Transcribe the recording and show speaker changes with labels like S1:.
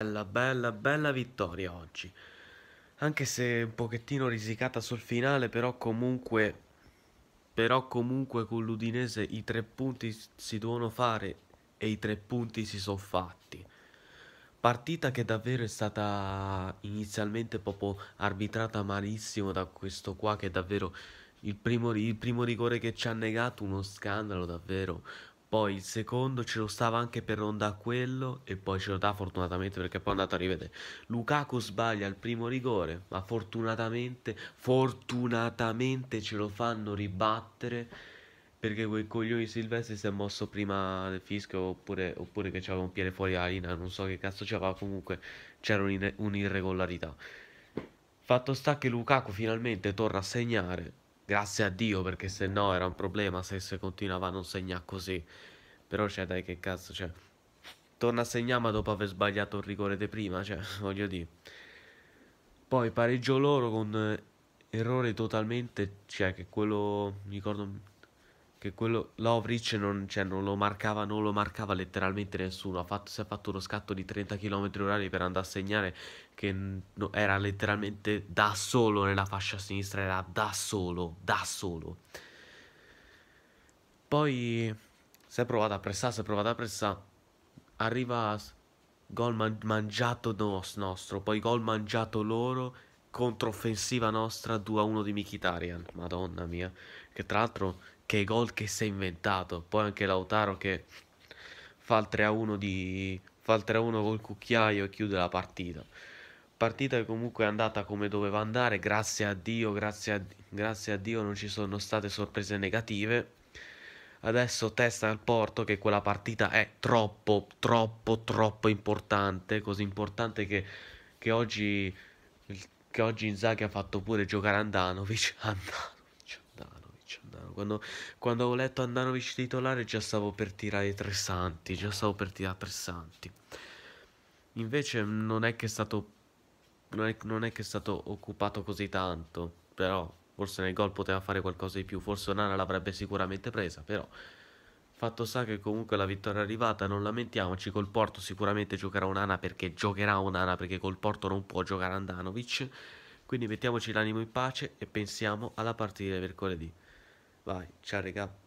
S1: Bella, bella, bella vittoria oggi. Anche se un pochettino risicata sul finale, però comunque, però comunque con l'Udinese i tre punti si devono fare e i tre punti si sono fatti. Partita che davvero è stata inizialmente proprio arbitrata malissimo da questo qua che davvero il primo, il primo rigore che ci ha negato, uno scandalo davvero, poi il secondo ce lo stava anche per non dare quello e poi ce lo dà fortunatamente perché poi è andato a rivedere. Lukaku sbaglia il primo rigore, ma fortunatamente, fortunatamente ce lo fanno ribattere perché quel coglione di Silvestri si è mosso prima del fischio oppure, oppure che c'aveva un piede fuori la linea, non so che cazzo c'aveva, comunque c'era un'irregolarità. Fatto sta che Lukaku finalmente torna a segnare Grazie a Dio, perché se no era un problema se, se continuava a non segnare così. Però, cioè, dai, che cazzo, cioè... Torna a segnare dopo aver sbagliato il rigore di prima, cioè, voglio dire. Poi pareggio loro con eh, errore totalmente, cioè, che quello, mi ricordo che quello Lovric non, cioè, non, lo marcava, non lo marcava letteralmente nessuno. Ha fatto, si è fatto uno scatto di 30 km orari per andare a segnare, che no, era letteralmente da solo nella fascia sinistra, era da solo, da solo. Poi si è provato a pressare, si è provato a pressare. Arriva gol man- mangiato nos- nostro, poi gol mangiato loro controffensiva nostra 2-1 di Mikitarian. Madonna mia. Che tra l'altro che gol che si è inventato. Poi anche Lautaro che fa il 3-1 di... fa il 3-1 col cucchiaio e chiude la partita. Partita che comunque è andata come doveva andare, grazie a Dio, grazie a, grazie a Dio non ci sono state sorprese negative. Adesso testa al porto che quella partita è troppo, troppo, troppo importante, così importante che, che oggi il che oggi Inzaghi ha fatto pure giocare Andanovic. Andanovic, Andanovic, Andanovic. Quando, quando ho letto Andanovic titolare già stavo per tirare tre santi, già stavo per tirare tre santi. Invece non è che è stato, non è, non è che è stato occupato così tanto, però forse nel gol poteva fare qualcosa di più, forse Nana l'avrebbe sicuramente presa, però... Fatto sta che comunque la vittoria è arrivata, non lamentiamoci, col Porto sicuramente giocherà un'ana perché giocherà un'ana perché col Porto non può giocare Andanovic. Quindi mettiamoci l'animo in pace e pensiamo alla partita di mercoledì. Vai, ciao regà.